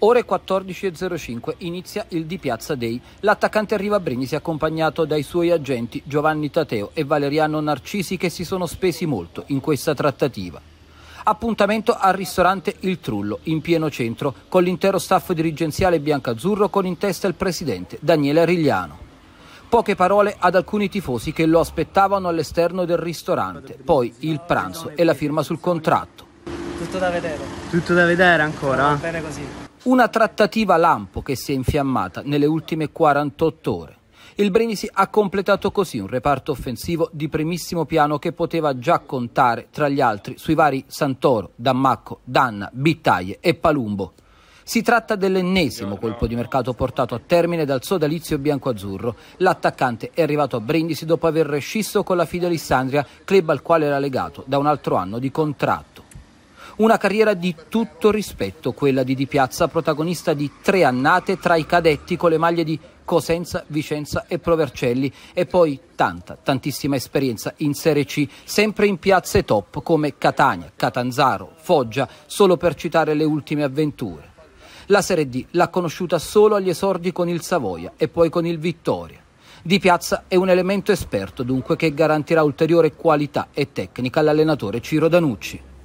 Ore 14.05 inizia il di Piazza Dei. L'attaccante arriva a Brindisi accompagnato dai suoi agenti Giovanni Tateo e Valeriano Narcisi che si sono spesi molto in questa trattativa. Appuntamento al ristorante Il Trullo, in pieno centro, con l'intero staff dirigenziale biancazzurro con in testa il presidente Daniele Arigliano. Poche parole ad alcuni tifosi che lo aspettavano all'esterno del ristorante, poi il pranzo e la firma sul contratto. Tutto da vedere. Tutto da vedere ancora? Va bene così. Una trattativa lampo che si è infiammata nelle ultime 48 ore. Il Brindisi ha completato così un reparto offensivo di primissimo piano che poteva già contare tra gli altri sui vari Santoro, Dammacco, Danna, Bittaie e Palumbo. Si tratta dell'ennesimo colpo di mercato portato a termine dal sodalizio bianco-azzurro. L'attaccante è arrivato a Brindisi dopo aver rescisso con la Fidelissandria, club al quale era legato da un altro anno di contratto. Una carriera di tutto rispetto, quella di Di Piazza, protagonista di tre annate tra i cadetti con le maglie di Cosenza, Vicenza e Provercelli e poi tanta, tantissima esperienza in Serie C, sempre in piazze top come Catania, Catanzaro, Foggia, solo per citare le ultime avventure. La Serie D l'ha conosciuta solo agli esordi con il Savoia e poi con il Vittoria. Di Piazza è un elemento esperto dunque che garantirà ulteriore qualità e tecnica all'allenatore Ciro Danucci.